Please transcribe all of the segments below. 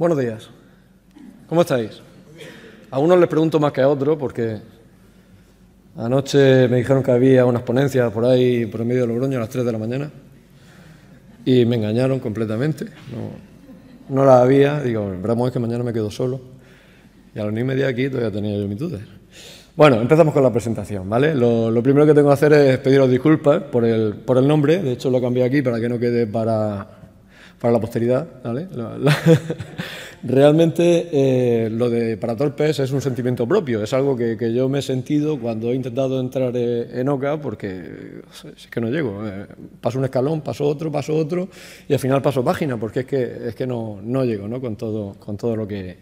Buenos días. ¿Cómo estáis? A unos les pregunto más que a otros porque anoche me dijeron que había unas ponencias por ahí, por el medio de Logroño, a las 3 de la mañana. Y me engañaron completamente. No, no las había. Digo, el es que mañana me quedo solo. Y a las 9 y media aquí todavía tenía yo Bueno, empezamos con la presentación, ¿vale? Lo, primero que tengo que hacer es pediros disculpas por el, por el nombre. De hecho, lo cambié aquí para que no quede para para la posteridad, ¿vale? Realmente eh, lo de para torpes es un sentimiento propio, es algo que, yo me he sentido cuando he intentado entrar eh, en OCA porque es que no llego. Eh, paso un escalón, paso otro, paso otro y al final paso página porque es que, es que no, no llego ¿no? Con, todo, con todo lo que,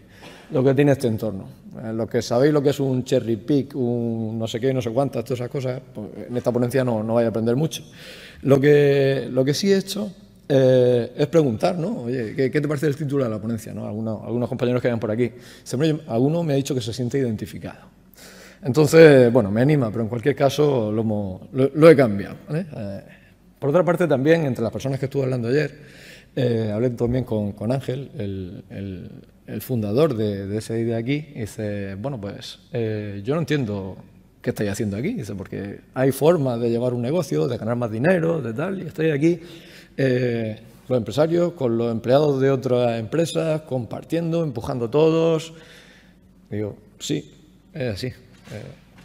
lo que tiene este entorno. Los lo que sabéis lo que es un cherry pick, un no sé qué, no sé cuántas, todas esas cosas, pues, en esta ponencia no, no vais a aprender mucho. Lo que, lo que sí he hecho eh, es preguntar, ¿no? Oye, ¿qué, te parece el título de la ponencia? ¿no? Algunos, algunos compañeros que hayan por aquí. Siempre alguno me ha dicho que se siente identificado. Entonces, bueno, me anima, pero en cualquier caso lo, lo, he cambiado. Eh, por otra parte, también, entre las personas que estuve hablando ayer, eh, hablé también con, Ángel, el, fundador de, de, ese de aquí, y dice, bueno, pues yo no entiendo ¿qué estáis haciendo aquí? Dice, porque hay formas de llevar un negocio, de ganar más dinero, de tal, y estoy aquí eh, los empresarios con los empleados de otras empresas, compartiendo, empujando todos. Digo, sí, es así. Eh,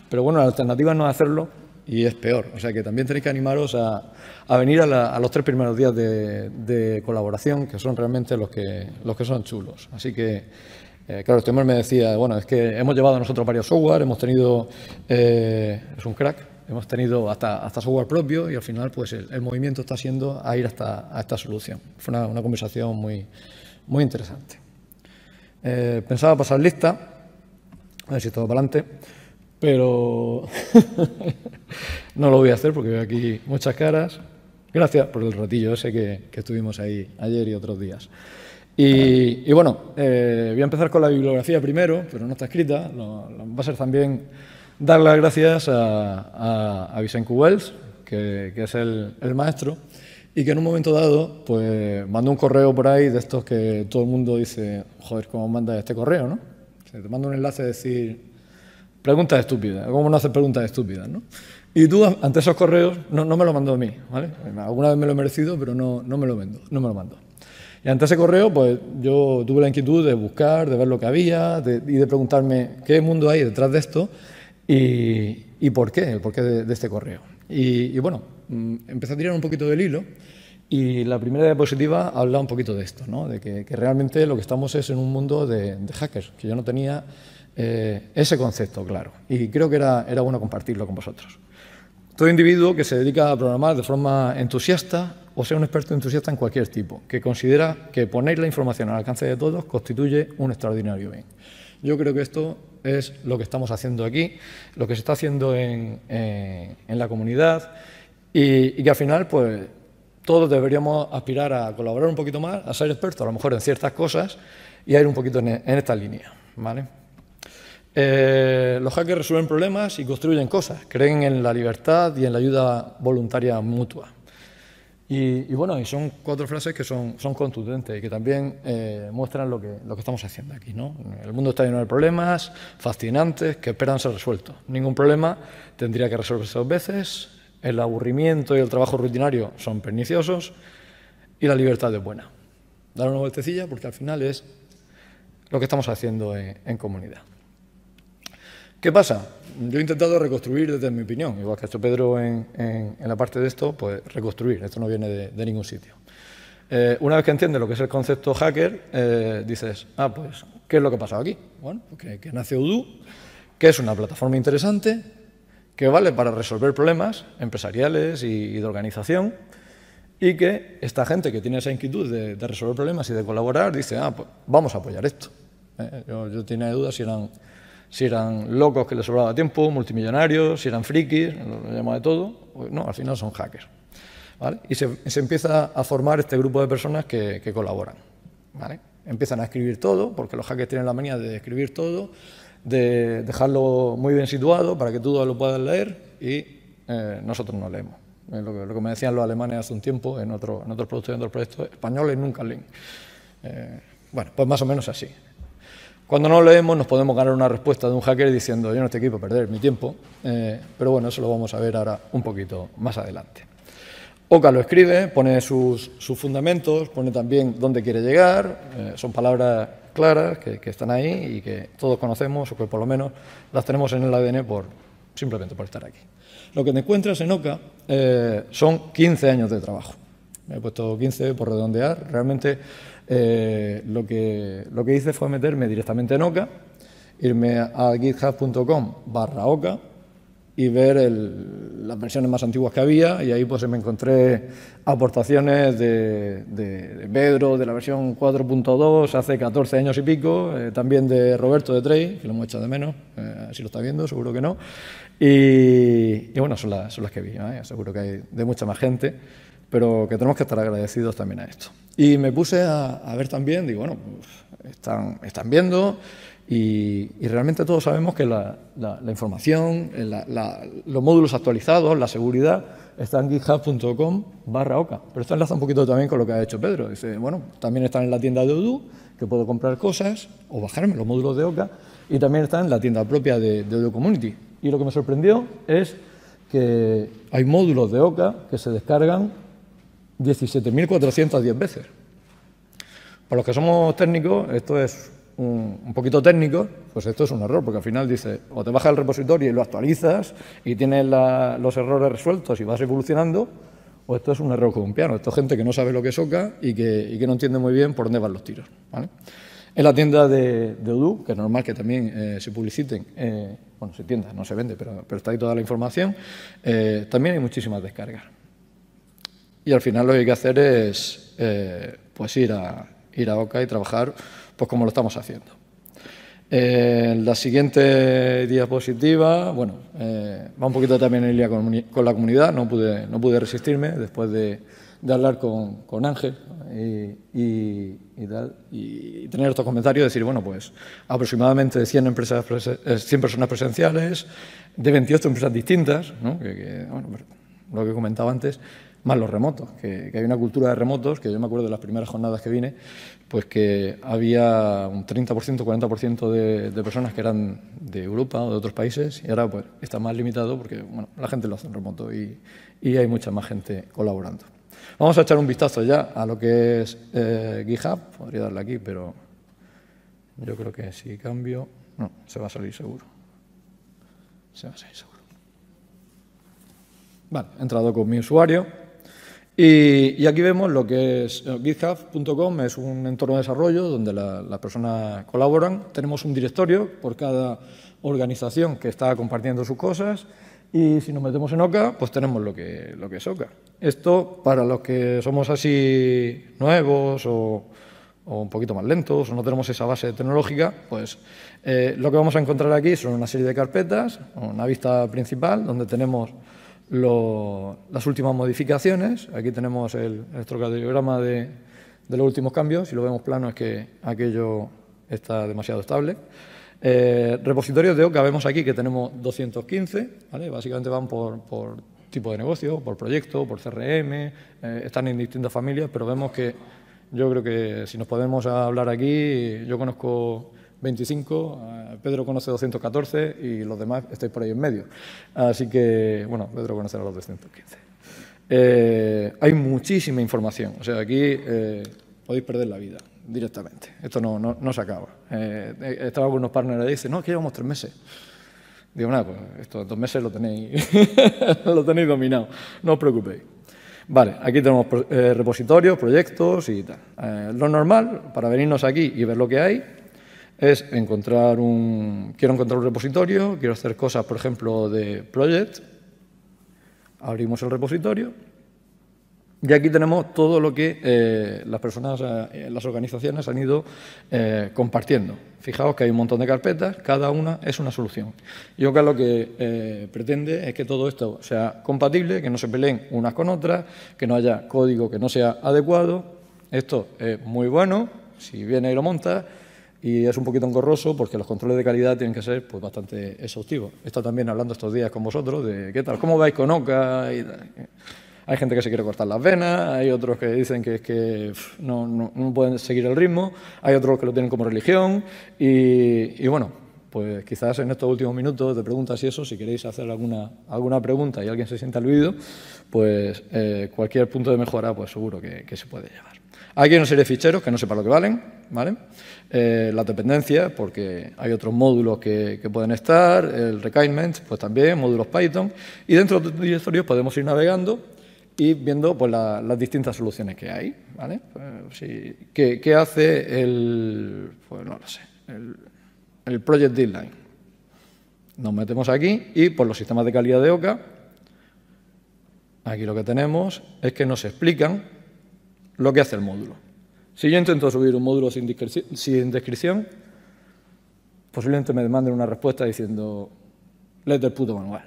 pero bueno, la alternativa no es hacerlo y es peor. O sea que también tenéis que animaros a, venir a, los tres primeros días de, colaboración, que son realmente los que, los que son chulos. Así que, eh, claro, este me decía, bueno, es que hemos llevado a nosotros varios software, hemos tenido, es un crack, Hemos tenido hasta, hasta software propio y al final pues el, movimiento está siendo a ir hasta a esta solución. Fue una, una conversación muy, muy interesante. Eh, pensaba pasar lista, a ver si todo para adelante, pero no lo voy a hacer porque veo aquí muchas caras. Gracias por el ratillo ese que, que estuvimos ahí ayer y otros días. Y, y bueno, eh, voy a empezar con la bibliografía primero, pero no está escrita, va a ser también dar las gracias a, a, a Vicente que, es el, maestro, y que en un momento dado pues, mandó un correo por ahí de estos que todo el mundo dice, joder, ¿cómo manda este correo? ¿no? te manda un enlace de decir, preguntas estúpidas, ¿cómo no hacer preguntas estúpidas? ¿no? Y tú, ante esos correos, no, me lo mandó a mí, ¿vale? Alguna vez me lo he merecido, pero no, me lo mando, no me lo mando. Y ante ese correo, pues yo tuve la inquietud de buscar, de ver lo que había y de preguntarme qué mundo hay detrás de esto y, por qué, el porqué de, de este correo. Y, bueno, mm, empecé a tirar un poquito del hilo y la primera diapositiva habla un poquito de esto, ¿no? de que, realmente lo que estamos es en un mundo de, hackers, que yo no tenía eh, ese concepto claro y creo que era, era bueno compartirlo con vosotros. Todo individuo que se dedica a programar de forma entusiasta o sea un experto entusiasta en cualquier tipo, que considera que poner la información al alcance de todos constituye un extraordinario bien. Yo creo que esto es lo que estamos haciendo aquí, lo que se está haciendo en, eh, la comunidad y, que al final, pues, todos deberíamos aspirar a colaborar un poquito más, a ser expertos a lo mejor en ciertas cosas y a ir un poquito en, esta línea, eh, los hackers resuelven problemas y construyen cosas, creen en la libertad y en la ayuda voluntaria mutua. Y, bueno, son cuatro frases que son, contundentes y que también eh, muestran lo que, lo que estamos haciendo aquí. ¿no? El mundo está lleno de problemas fascinantes que esperan ser resueltos. Ningún problema tendría que resolverse dos veces, el aburrimiento y el trabajo rutinario son perniciosos y la libertad es buena. Dar una vueltecilla porque al final es lo que estamos haciendo en comunidad. ¿Qué pasa? yo he intentado reconstruir desde mi opinión, igual que ha hecho Pedro en, en, la parte de esto, pues reconstruir, esto no viene de, ningún sitio. Eh, una vez que entiendes lo que es el concepto hacker, eh, dices, ah, pues, ¿qué es lo que ha pasado aquí? Bueno, pues que, nace UDU, que es una plataforma interesante, que vale para resolver problemas empresariales y, de organización, y que esta gente que tiene esa inquietud de, resolver problemas y de colaborar, dice, ah, pues vamos a apoyar esto. Eh, yo, yo tenía dudas si eran si eran locos que les sobraba tiempo, multimillonarios, si eran frikis, lo llamo de todo. Pues no, al final son hackers. Y se, empieza a formar este grupo de personas que, colaboran. Empiezan a escribir todo, porque los hackers tienen la manía de escribir todo, de dejarlo muy bien situado para que todos lo puedan leer y eh, nosotros no leemos. lo, que, me decían los alemanes hace un tiempo en, otro, en otros productos y en otros proyectos, españoles nunca leen. Eh, bueno, pues más o menos así. Cuando no lo leemos nos podemos ganar una respuesta de un hacker diciendo yo no estoy aquí perder mi tiempo, eh, pero bueno, eso lo vamos a ver ahora un poquito más adelante. Oca lo escribe, pone sus, fundamentos, pone también dónde quiere llegar, eh, son palabras claras que, están ahí y que todos conocemos o que por lo menos las tenemos en el ADN por, simplemente por estar aquí. Lo que te encuentras en Oca eh, son 15 años de trabajo. Me he puesto 15 por redondear, realmente eh, lo, que, lo que hice fue meterme directamente en Oca, irme a github.com barra Oca y ver las versiones más antiguas que había y ahí pues me encontré aportaciones de, Pedro de la versión 4.2 hace 14 años y pico, eh, también de Roberto de Trey, que lo hemos echado de menos, así eh, si lo está viendo, seguro que no. Y, bueno, son las, son las que vi, seguro que hay de mucha más gente pero que tenemos que estar agradecidos también a esto. Y me puse a, ver también, digo, bueno, pues, están, están viendo y, realmente todos sabemos que la, información, eh, los módulos actualizados, la seguridad, están en github.com barra OCA. Pero esto enlaza un poquito también con lo que ha hecho Pedro. Dice, bueno, también están en la tienda de Odoo, que puedo comprar cosas o bajarme los módulos de OCA, y también están en la tienda propia de, de Odoo Community. Y lo que me sorprendió es que hay módulos de OCA que se descargan 17.410 veces. Para los que somos técnicos, esto es un, poquito técnico, pues esto es un error, porque al final dice, o te bajas el repositorio y lo actualizas y tienes los errores resueltos y vas evolucionando, o esto es un error con un piano. Esto es gente que no sabe lo que soca y que, y que no entiende muy bien por dónde van los tiros. En la tienda de, de que es normal que también eh, se publiciten, eh, bueno, se tienda, no se vende, pero, pero está ahí toda la información, eh, también hay muchísimas descargas y al final lo que hay que hacer es eh, pues ir a, ir a OCA y trabajar pues como lo estamos haciendo. la siguiente diapositiva, bueno, eh, va un poquito también en línea con, la comunidad, no pude, no pude resistirme después de, hablar con, Ángel y, tener estos comentarios, decir, bueno, pues aproximadamente 100, empresas, 100 eh, personas presenciales, de 28 empresas distintas, ¿no? lo que comentaba antes, más los remotos, que, hay una cultura de remotos, que yo me acuerdo de las primeras jornadas que vine, pues que había un 30%, 40% de, de personas que eran de Europa o de otros países, y ahora pues está más limitado porque bueno, la gente lo hace en remoto y, hay mucha más gente colaborando. Vamos a echar un vistazo ya a lo que es eh, GitHub, podría darle aquí, pero yo creo que si cambio, no, se va a salir seguro. Se va a salir seguro. Vale, he entrado con mi usuario. Y, aquí vemos lo que es eh, GitHub.com, es un entorno de desarrollo donde las personas colaboran. Tenemos un directorio por cada organización que está compartiendo sus cosas y si nos metemos en OCA, pues tenemos lo que, lo que es OCA. Esto para los que somos así nuevos o, un poquito más lentos o no tenemos esa base tecnológica, pues eh, lo que vamos a encontrar aquí son una serie de carpetas, una vista principal donde tenemos las últimas modificaciones. Aquí tenemos el electrocardiograma de, de los últimos cambios. Si lo vemos plano es que aquello está demasiado estable. Eh, repositorios de OCA vemos aquí que tenemos 215, básicamente van por, tipo de negocio, por proyecto, por CRM, eh, están en distintas familias, pero vemos que yo creo que si nos podemos hablar aquí, yo conozco 25, eh, Pedro conoce 214 y los demás estáis por ahí en medio. Así que, bueno, Pedro conocerá los 215. Eh, hay muchísima información, o sea, aquí eh, podéis perder la vida directamente. Esto no, se acaba. estaba con unos partners y dicen, no, que llevamos tres meses. Digo, nada, pues estos dos meses lo tenéis, lo tenéis dominado, no os preocupéis. Vale, aquí tenemos repositorios, proyectos y tal. lo normal, para venirnos aquí y ver lo que hay, es encontrar un... Quiero encontrar un repositorio, quiero hacer cosas, por ejemplo, de project. Abrimos el repositorio. Y aquí tenemos todo lo que eh, las personas, eh, las organizaciones han ido eh, compartiendo. Fijaos que hay un montón de carpetas, cada una es una solución. Yo que lo que pretende es que todo esto sea compatible, que no se peleen unas con otras, que no haya código que no sea adecuado. Esto es muy bueno, si viene y lo monta, y es un poquito engorroso porque los controles de calidad tienen que ser pues, bastante exhaustivos. He estado también hablando estos días con vosotros de qué tal, cómo vais con OCA. hay gente que se quiere cortar las venas, hay otros que dicen que, que no, pueden seguir el ritmo, hay otros que lo tienen como religión y, bueno, pues quizás en estos últimos minutos de preguntas y eso, si queréis hacer alguna, alguna pregunta y alguien se sienta aludido, pues eh, cualquier punto de mejora pues seguro que, que se puede llevar. Aquí hay una serie de ficheros que no sé para lo que valen, ¿vale? Eh, la las dependencias, porque hay otros módulos que, pueden estar, el requirement, pues también, módulos Python, y dentro de los directorios podemos ir navegando y viendo pues, las distintas soluciones que hay, ¿vale? Pues, ¿qué, hace el, pues no lo sé, el, el Project Deadline? Nos metemos aquí y por los sistemas de calidad de OCA, aquí lo que tenemos es que nos explican lo que hace el módulo. Si yo intento subir un módulo sin descripción, posiblemente me demanden una respuesta diciendo, let del puto manual.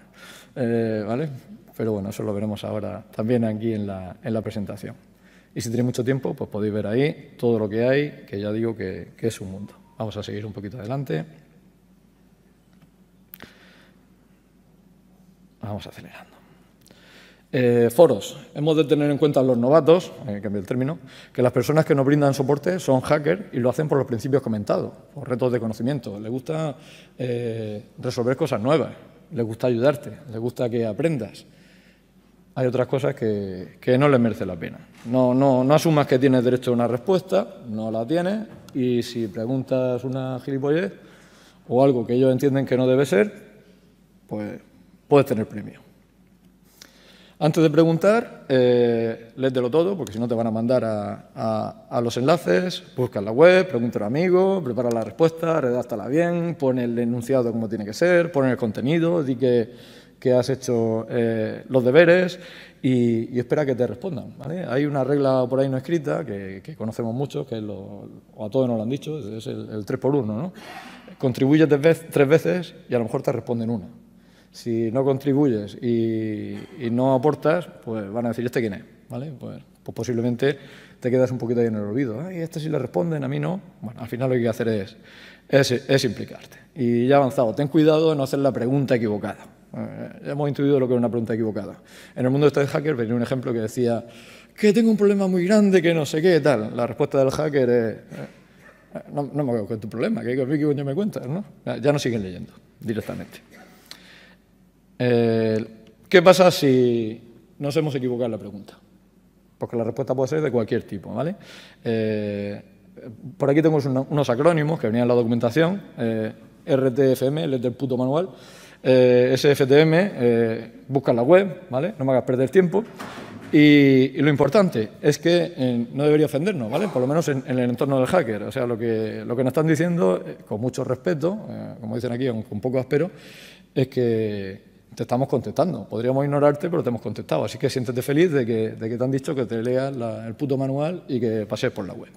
Eh, ¿Vale? Pero bueno, eso lo veremos ahora también aquí en la, presentación. Y si tenéis mucho tiempo, pues podéis ver ahí todo lo que hay, que ya digo que es un mundo. Vamos a seguir un poquito adelante. Vamos acelerando. Eh, foros. Hemos de tener en cuenta a los novatos, eh, el término, que las personas que nos brindan soporte son hackers y lo hacen por los principios comentados, por retos de conocimiento. Les gusta eh, resolver cosas nuevas, les gusta ayudarte, les gusta que aprendas. Hay otras cosas que, no les merece la pena. No, no, no asumas que tienes derecho a una respuesta, no la tienes, y si preguntas una gilipollez o algo que ellos entienden que no debe ser, pues puedes tener premio. Antes de preguntar, eh, todo, porque si no te van a mandar a, los enlaces, busca en la web, pregunta a un amigo, prepara la respuesta, redáctala bien, pon el enunciado como tiene que ser, pon el contenido, di que, has hecho eh, los deberes y, espera que te respondan. Hay una regla por ahí no escrita que, conocemos mucho, que a todos nos lo han dicho, es el, tres 3 por 1 ¿no? Contribuye tres veces y a lo mejor te responden una. Si no contribuyes y, no aportas, pues van a decir, ¿este quién es? ¿Vale? Pues, pues posiblemente te quedas un poquito ahí en el olvido. Y este sí le responden, a mí no. Bueno, al final lo que hay que hacer es, implicarte. Y ya avanzado, ten cuidado de no hacer la pregunta equivocada. ya eh, hemos intuido lo que es una pregunta equivocada. En el mundo de este hacker venía un ejemplo que decía que tengo un problema muy grande, que no sé qué, tal. La respuesta del hacker es... Eh, eh, no, me acuerdo con tu problema, que, que, que me cuentas, ¿no? ya no siguen leyendo directamente. Eh, ¿Qué pasa si nos hemos equivocado en la pregunta? Porque la respuesta puede ser de cualquier tipo, ¿vale? Eh, por aquí tengo unos acrónimos que venían en la documentación, eh, RTFM, el del puto manual, SFTM, busca en la web, ¿vale? No me hagas perder tiempo. Y, lo importante es que no debería ofendernos, ¿vale? Por lo menos en, el entorno del hacker. O sea, lo que, lo que nos están diciendo, con mucho respeto, como dicen aquí, con, con poco aspero, es que te estamos contestando. Podríamos ignorarte, pero te hemos contestado. Así que siéntete feliz de que, te han dicho que te leas el puto manual y que pases por la web.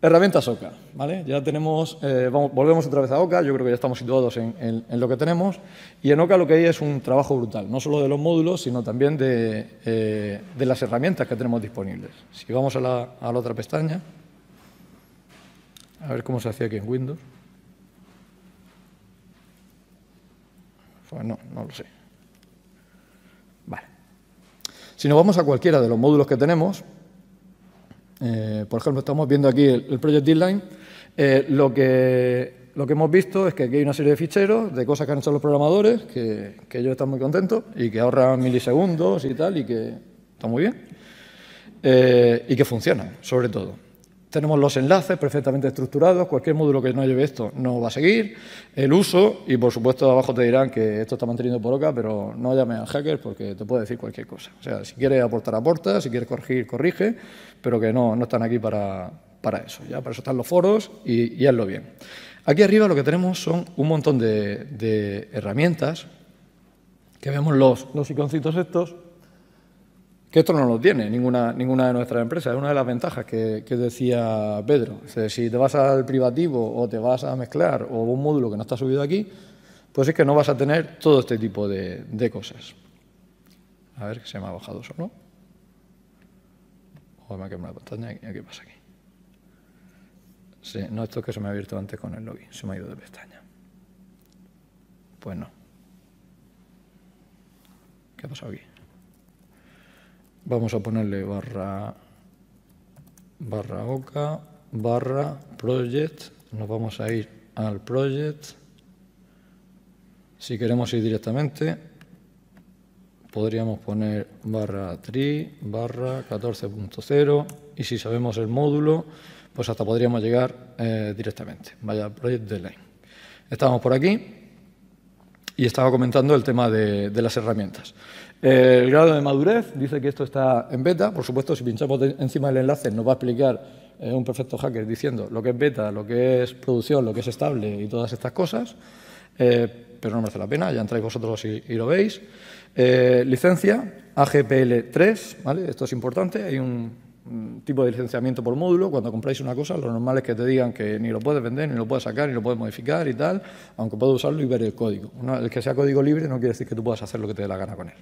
Herramientas OCA, ¿vale? Ya tenemos, eh, volvemos otra vez a OCA, yo creo que ya estamos situados en, lo que tenemos, y en OCA lo que hay es un trabajo brutal, no solo de los módulos, sino también de, eh, las herramientas que tenemos disponibles. Si vamos a la otra pestaña, a ver cómo se hacía aquí en Windows. Pues no, no lo sé. Vale. Si nos vamos a cualquiera de los módulos que tenemos, eh, por ejemplo, estamos viendo aquí el, Project Deadline, eh, lo, que, lo que hemos visto es que aquí hay una serie de ficheros de cosas que han hecho los programadores, que, que ellos están muy contentos y que ahorran milisegundos y tal, y que está muy bien, eh, y que funcionan, sobre todo. Tenemos los enlaces perfectamente estructurados, cualquier módulo que no lleve esto no va a seguir, el uso, y por supuesto abajo te dirán que esto está manteniendo por OCA, pero no llame al hacker porque te puede decir cualquier cosa. O sea, si quieres aportar, aporta, si quieres corregir, corrige, pero que no, no están aquí para, eso, ya para eso están los foros y, hazlo bien. Aquí arriba lo que tenemos son un montón de, herramientas, que vemos los, los iconcitos estos, que esto no lo tiene ninguna, ninguna de nuestras empresas. Es una de las ventajas que, decía Pedro. si te vas al privativo o te vas a mezclar o un módulo que no está subido aquí, pues es que no vas a tener todo este tipo de, cosas. A ver, si se me ha bajado eso, ¿no? O me ha quemado la pantalla. ¿Qué pasa aquí? Sí, no, esto que se me ha abierto antes con el lobby. Se me ha ido de pestaña. Pues no. ¿Qué ha pasado aquí? Vamos a ponerle barra, barra OCA, barra project. Nos vamos a ir al project. Si queremos ir directamente, podríamos poner barra tri, barra 14.0 y si sabemos el módulo, pues hasta podríamos llegar eh, directamente. Vaya, project de Estamos por aquí y estaba comentando el tema de, las herramientas. el grado de madurez dice que esto está en beta. Por supuesto, si pinchamos encima del enlace, nos va a explicar eh, un perfecto hacker diciendo lo que es beta, lo que es producción, lo que es estable y todas estas cosas. Eh, pero no merece la pena, ya entráis vosotros y, y lo veis. Eh, licencia, AGPL3, ¿vale? Esto es importante. Hay un, tipo de licenciamiento por módulo. Cuando compráis una cosa, lo normal es que te digan que ni lo puedes vender, ni lo puedes sacar, ni lo puedes modificar y tal, aunque puedes usarlo y ver el código. el que sea código libre no quiere decir que tú puedas hacer lo que te dé la gana con él.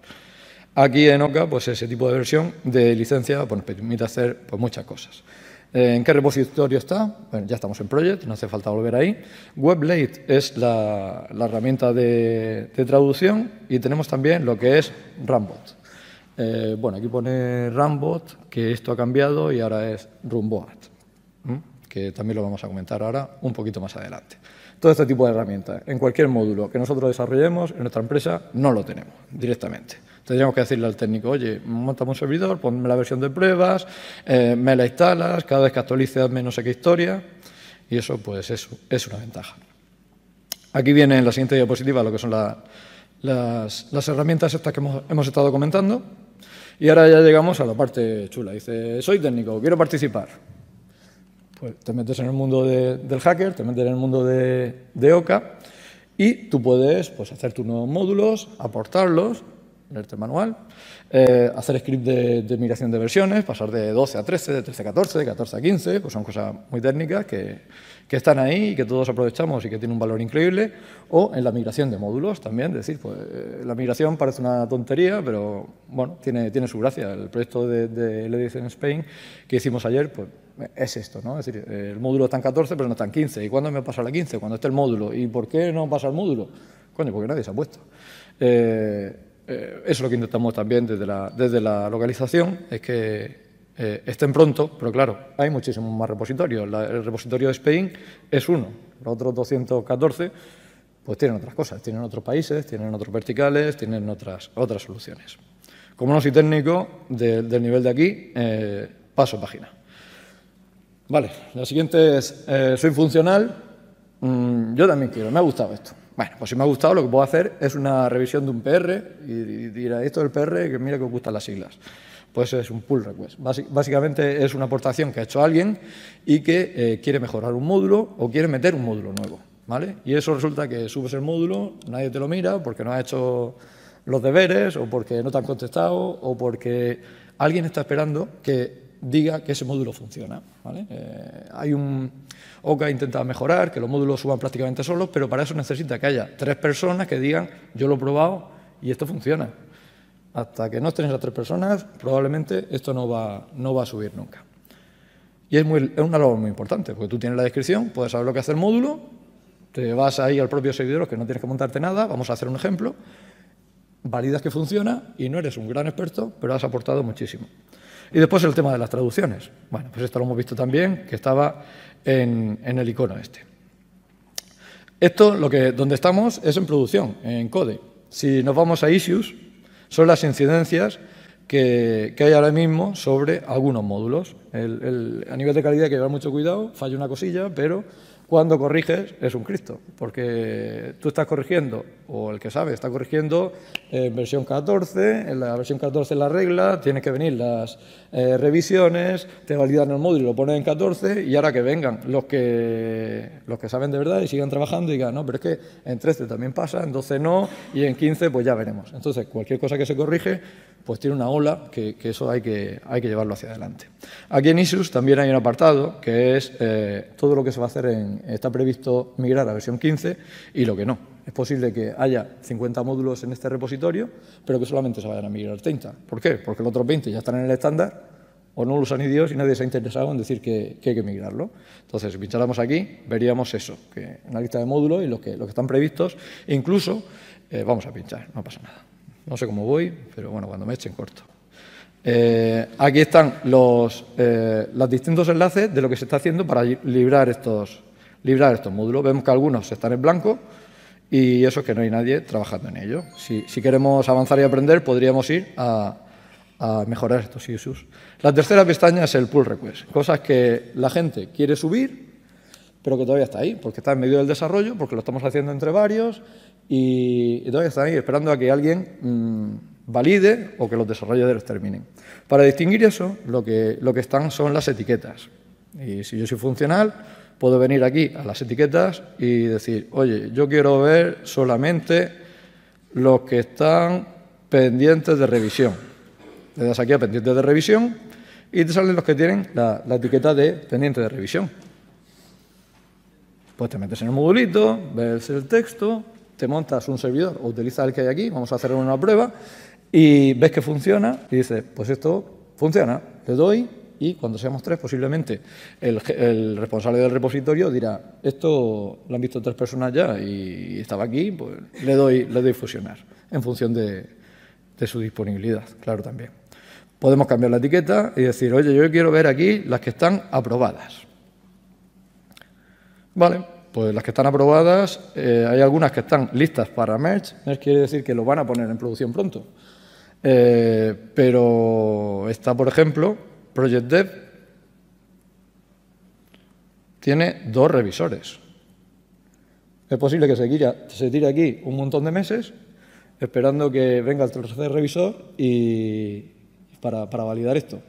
Aquí en OCA, pues ese tipo de versión de licencia pues, nos permite hacer pues, muchas cosas. Eh, ¿En qué repositorio está? Bueno, ya estamos en Project, no hace falta volver ahí. WebLate es la, herramienta de, de, traducción y tenemos también lo que es Rambot. Eh, bueno, aquí pone Rambot, que esto ha cambiado y ahora es Rumboat, que también lo vamos a comentar ahora un poquito más adelante. Todo este tipo de herramientas, en cualquier módulo que nosotros desarrollemos en nuestra empresa, no lo tenemos directamente. Tendríamos que decirle al técnico, oye, montamos un servidor, ponme la versión de pruebas, eh, me la instalas, cada vez que actualices hazme no sé qué historia, y eso pues es, es una ventaja. Aquí viene en la siguiente diapositiva lo que son las, herramientas estas que hemos estado comentando. Y ahora ya llegamos a la parte chula. Dice, soy técnico, quiero participar. Pues te metes en el mundo del hacker, te metes en el mundo de, OCA y tú puedes pues, hacer tus nuevos módulos, aportarlos, leerte el manual, eh, hacer script de, de, migración de versiones, pasar de 12 a 13, de 13 a 14, de 14 a 15, pues son cosas muy técnicas que, que están ahí y que todos aprovechamos y que tiene un valor increíble, o en la migración de módulos también, es decir, pues, eh, la migración parece una tontería, pero bueno, tiene, tiene su gracia. El proyecto de, de en in Spain que hicimos ayer, pues es esto, ¿no? Es decir, el módulo está en 14, pero no está en 15. ¿Y cuándo me pasa la 15? Cuando está el módulo. ¿Y por qué no pasa el módulo? Coño, porque nadie se ha puesto. Eh, eh, eso es lo que intentamos también desde la, desde la localización, es que eh, estén pronto, pero claro, hay muchísimos más repositorios. el repositorio de Spain es uno, los otros 214 pues tienen otras cosas, tienen otros países, tienen otros verticales, tienen otras, otras soluciones. Como no soy técnico del nivel de aquí, eh, paso página. Vale, la siguiente es, eh, soy funcional, mm, yo también quiero, me ha gustado esto. Bueno, pues si me ha gustado, lo que puedo hacer es una revisión de un PR y, dirá, esto del PR, que mira que os gustan las siglas pues es un pull request. básicamente es una aportación que ha hecho alguien y que eh, quiere mejorar un módulo o quiere meter un módulo nuevo. ¿vale? Y eso resulta que subes el módulo, nadie te lo mira porque no has hecho los deberes o porque no te han contestado o porque alguien está esperando que diga que ese módulo funciona. ¿vale? Eh, hay un OCA intentado mejorar, que los módulos suban prácticamente solos, pero para eso necesita que haya tres personas que digan, yo lo he probado y esto funciona. Hasta que no estén esas tres personas, probablemente esto no va, a subir nunca. Y es, un es una labor muy importante, porque tú tienes la descripción, puedes saber lo que hace el módulo, te vas ahí al propio servidor, que no tienes que montarte nada, vamos a hacer un ejemplo, validas que funciona y no eres un gran experto, pero has aportado muchísimo. Y después el tema de las traducciones. Bueno, pues esto lo hemos visto también, que estaba en, el icono este. Esto, donde estamos, es en producción, en code. Si nos vamos a issues, son las incidencias que, hay ahora mismo sobre algunos módulos a nivel de calidad hay que llevar mucho cuidado, falla una cosilla, pero cuando corriges es un Cristo, porque tú estás corrigiendo, o el que sabe, está corrigiendo eh, en versión 14, en la versión 14 la regla, tienes que venir las eh, revisiones, te validan el módulo y lo ponen en 14, y ahora que vengan los que, los que saben de verdad y sigan trabajando y digan, no, pero es que en 13 también pasa, en 12 no, y en 15 pues ya veremos. Entonces, cualquier cosa que se corrige, pues tiene una ola que, eso hay que, hay que llevarlo hacia adelante. Aquí en ISUS también hay un apartado que es eh, todo lo que se va a hacer, en, está previsto migrar a versión 15 y lo que no. Es posible que haya 50 módulos en este repositorio, pero que solamente se vayan a migrar 30. ¿Por qué? Porque los otros 20 ya están en el estándar o no lo usan ni Dios y nadie se ha interesado en decir que, hay que migrarlo. Entonces, si pincháramos aquí, veríamos eso, que una lista de módulos y los que, están previstos, incluso, eh, vamos a pinchar, no pasa nada. No sé cómo voy, pero bueno, cuando me echen corto. Eh, aquí están eh, los, distintos enlaces de lo que se está haciendo para librar estos, librar estos módulos. Vemos que algunos están en blanco y eso es que no hay nadie trabajando en ello. Si, queremos avanzar y aprender, podríamos ir a, a, mejorar estos issues. La tercera pestaña es el pull request, cosas que la gente quiere subir, pero que todavía está ahí, porque está en medio del desarrollo, porque lo estamos haciendo entre varios y entonces están ahí esperando a que alguien mm, valide o que los desarrolladores terminen. Para distinguir eso, lo que, lo que están son las etiquetas. Y si yo soy funcional, puedo venir aquí a las etiquetas y decir, oye, yo quiero ver solamente los que están pendientes de revisión. Le das aquí a pendientes de revisión y te salen los que tienen la, etiqueta de pendiente de revisión. Pues te metes en el modulito, ves el texto, te montas un servidor o utilizas el que hay aquí, vamos a hacer una prueba, y ves que funciona y dices, pues esto funciona, le doy y cuando seamos tres posiblemente el, responsable del repositorio dirá, esto lo han visto tres personas ya y estaba aquí, pues le doy, le doy fusionar en función de, de su disponibilidad, claro también. Podemos cambiar la etiqueta y decir, oye, yo quiero ver aquí las que están aprobadas. Vale, pues las que están aprobadas, eh, hay algunas que están listas para merge. Merge quiere decir que lo van a poner en producción pronto. Eh, pero está, por ejemplo, Project Dev tiene dos revisores. Es posible que se, se tire aquí un montón de meses esperando que venga el tercer revisor y para, para validar esto.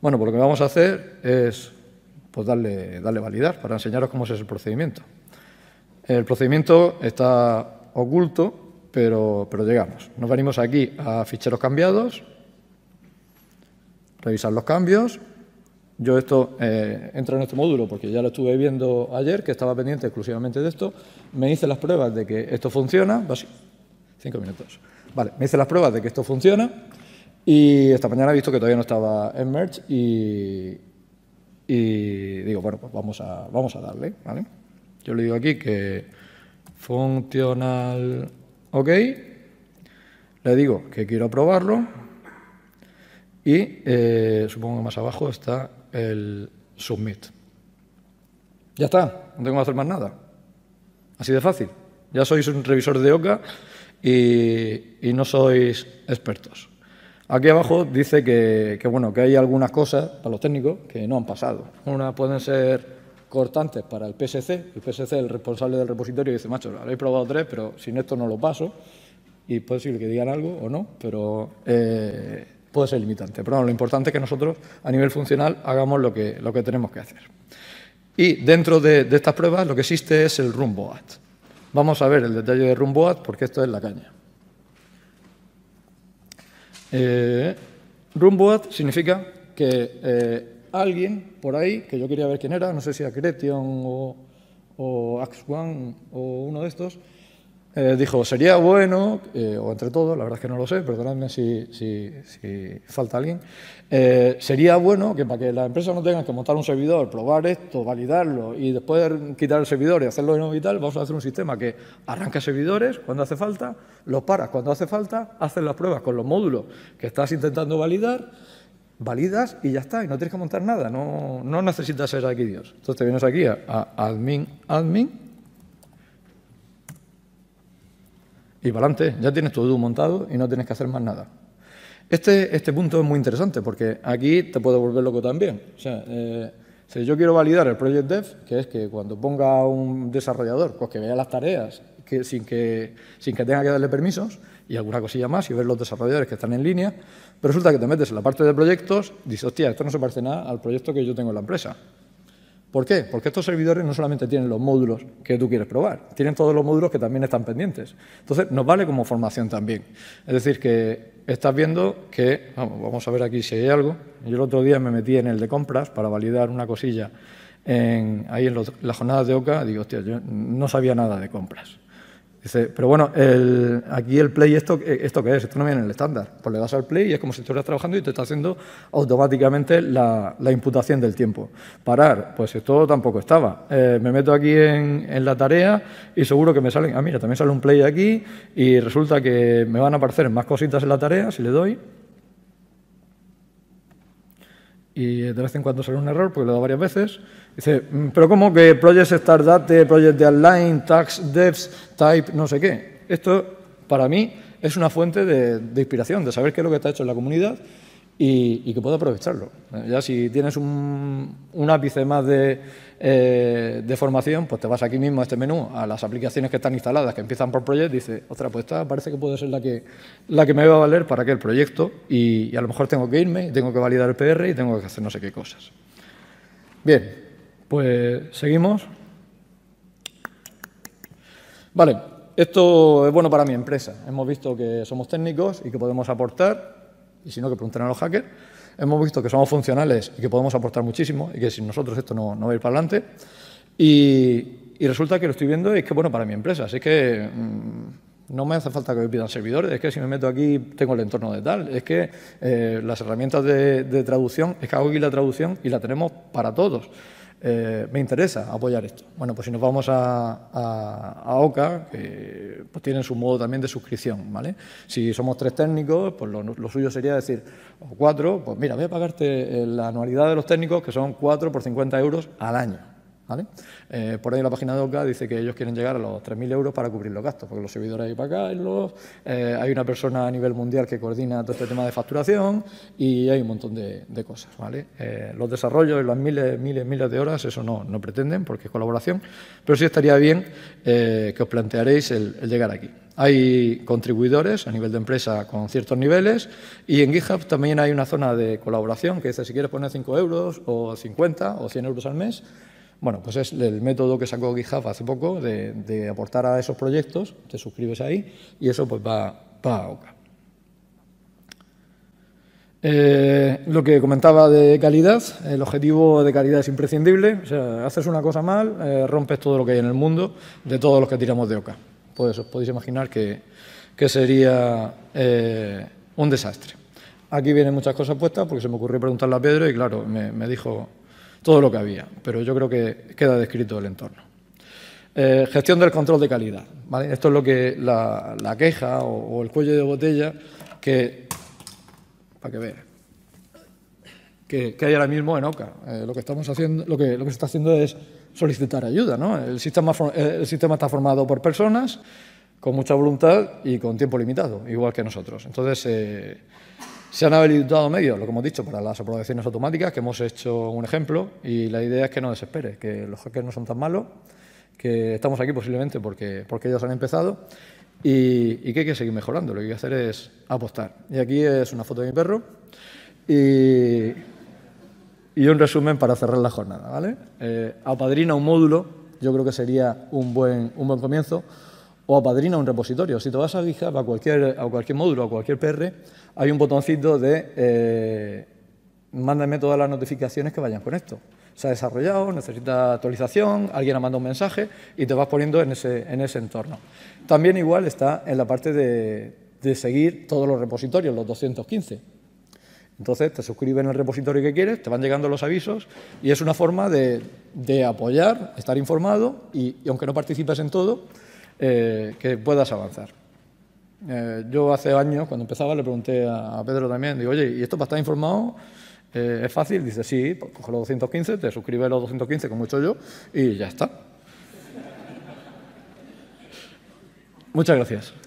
Bueno, pues lo que vamos a hacer es pues darle, darle validar para enseñaros cómo es el procedimiento. El procedimiento está oculto, pero, llegamos. Nos venimos aquí a ficheros cambiados, revisar los cambios. Yo esto eh, entro en este módulo porque ya lo estuve viendo ayer, que estaba pendiente exclusivamente de esto. Me hice las pruebas de que esto funciona. Así, cinco minutos. Vale, me hice las pruebas de que esto funciona y esta mañana he visto que todavía no estaba en merge y, y digo, bueno, pues vamos a, vamos a darle, ¿vale? Yo le digo aquí que funcional OK, le digo que quiero probarlo y eh, supongo que más abajo está el submit. Ya está, no tengo que hacer más nada. Así de fácil. Ya sois un revisor de OCA y no sois expertos. Aquí abajo dice que, bueno, que hay algunas cosas para los técnicos que no han pasado. Una pueden ser cortantes para el PSC. El PSC, es el responsable del repositorio, y dice, macho, habéis probado tres, pero sin esto no lo paso. Y puede ser que digan algo o no, pero eh, puede ser limitante. Pero lo importante es que nosotros, a nivel funcional, hagamos lo que, lo que tenemos que hacer. Y dentro de, estas pruebas lo que existe es el Rumboat. Vamos a ver el detalle de Rumboat porque esto es la caña. Eh, significa que eh, alguien por ahí, que yo quería ver quién era, no sé si era o, o Axwan o uno de estos, eh, dijo, sería bueno, eh, o entre todos, la verdad es que no lo sé, perdonadme si, falta alguien, eh, sería bueno que para que la empresa no tenga que montar un servidor, probar esto, validarlo y después quitar el servidor y hacerlo de nuevo y tal, vamos a hacer un sistema que arranca servidores cuando hace falta, los paras cuando hace falta, haces las pruebas con los módulos que estás intentando validar, validas y ya está, y no tienes que montar nada, no, necesitas ser aquí Dios. Entonces te vienes aquí a admin, admin, y para adelante. Ya tienes todo montado y no tienes que hacer más nada. Este, este punto es muy interesante porque aquí te puedo volver loco también. O sea, eh, si yo quiero validar el Project Dev, que es que cuando ponga un desarrollador, pues que vea las tareas sin, que, sin que tenga que darle permisos y alguna cosilla más y ver los desarrolladores que están en línea, resulta que te metes en la parte de proyectos y dices, hostia, esto no se parece nada al proyecto que yo tengo en la empresa. ¿Por qué? Porque estos servidores no solamente tienen los módulos que tú quieres probar, tienen todos los módulos que también están pendientes. Entonces, nos vale como formación también. Es decir, que estás viendo que, vamos, a ver aquí si hay algo. Yo el otro día me metí en el de compras para validar una cosilla ahí en las jornadas de OCA. Digo, hostia, yo no sabía nada de compras. Dice, pero bueno, aquí el play, ¿esto, eh, ¿esto qué es? Esto no viene en el estándar. Pues le das al play y es como si estuvieras trabajando y te está haciendo automáticamente la, imputación del tiempo. Parar, pues esto tampoco estaba. Eh, me meto aquí en, en, la tarea y seguro que me salen, ah, mira, también sale un play aquí y resulta que me van a aparecer más cositas en la tarea si le doy y de vez en cuando sale un error, porque lo da varias veces. Dice, mm, pero ¿cómo que eh, Project Start Date, Project de Online, Tax Devs, Type, no sé qué? Esto, para mí, es una fuente de, de inspiración, de saber qué es lo que está hecho en la comunidad y, que puedo aprovecharlo. Ya si tienes un, ápice más eh, de, formación, pues te vas aquí mismo a este menú, a las aplicaciones que están instaladas, que empiezan por proyecto y dices, ostras, pues esta parece que puede ser la que, la que me va a valer para aquel proyecto y, y a lo mejor tengo que irme, tengo que validar el PR y tengo que hacer no sé qué cosas. Bien, pues seguimos. Vale, esto es bueno para mi empresa. Hemos visto que somos técnicos y que podemos aportar y si no, que pregunten a los hackers. Hemos visto que somos funcionales y que podemos aportar muchísimo y que sin nosotros esto no, no va a ir para adelante. Y, resulta que lo estoy viendo es que bueno para mi empresa. Así que mm, no me hace falta que me pidan servidores, es que si me meto aquí tengo el entorno de tal, es que eh, las herramientas de, de traducción, es que hago aquí la traducción y la tenemos para todos. Eh, me interesa apoyar esto. Bueno, pues si nos vamos a, OCA, que pues tienen su modo también de suscripción, ¿vale? Si somos tres técnicos, pues lo, suyo sería decir, o cuatro, pues mira, voy a pagarte eh, la anualidad de los técnicos, que son cuatro por 50 euros al año, eh, por ahí en la página de OCA dice que ellos quieren llegar a los 3.000 euros para cubrir los gastos, porque los servidores hay para acá, eh, hay, una persona a nivel mundial que coordina todo este tema de facturación y hay un montón de, cosas. Eh, los desarrollos y las miles, miles, miles de horas, eso no, pretenden porque es colaboración, pero sí estaría bien que os plantearéis el, el llegar aquí. Hay contribuidores a nivel de empresa con ciertos niveles y en GitHub también hay una zona de colaboración que dice si quieres poner 5 euros o 50 o 100 euros al mes, bueno, pues es el método que sacó GitHub hace poco de, aportar a esos proyectos, te suscribes ahí y eso pues va, a OCA. Eh, lo que comentaba de calidad, el objetivo de calidad es imprescindible, o sea, haces una cosa mal, eh, rompes todo lo que hay en el mundo de todos los que tiramos de OCA. Pues os podéis imaginar que, sería eh, un desastre. Aquí vienen muchas cosas puestas porque se me ocurrió preguntarle a Pedro y claro, me dijo todo lo que había, pero yo creo que queda descrito el entorno. Eh, gestión del control de calidad. Esto es lo que la, queja o, el cuello de botella que, para que ver, que, hay ahora mismo en OCA. Eh, lo que estamos haciendo, lo lo que se está haciendo es solicitar ayuda. ¿no? Eh, el, sistema, está formado por personas con mucha voluntad y con tiempo limitado, igual que nosotros. Entonces, se han habilitado medios, lo que hemos dicho, para las aprobaciones automáticas, que hemos hecho un ejemplo, y la idea es que no desespere, que los hackers no son tan malos, que estamos aquí posiblemente porque, porque ellos han empezado y, que hay que seguir mejorando. Lo que hay que hacer es apostar. Y aquí es una foto de mi perro y, un resumen para cerrar la jornada. ¿vale? Eh, apadrina un módulo, yo creo que sería un buen, un buen comienzo o apadrina un repositorio. Si te vas a GitHub, a cualquier, a cualquier módulo, a cualquier PR, hay un botoncito de eh, mándame todas las notificaciones que vayan con esto. Se ha desarrollado, necesita actualización, alguien ha mandado un mensaje y te vas poniendo en ese, en ese entorno. También igual está en la parte de, de seguir todos los repositorios, los 215. Entonces te suscriben en el repositorio que quieres, te van llegando los avisos y es una forma de, apoyar, estar informado y aunque no participes en todo, eh, que puedas avanzar. Eh, yo hace años, cuando empezaba, le pregunté a, Pedro también, digo, oye, ¿y esto para estar informado eh, es fácil? Dice, sí, pues coge los 215, te suscribes los 215, como he hecho yo, y ya está. Muchas gracias.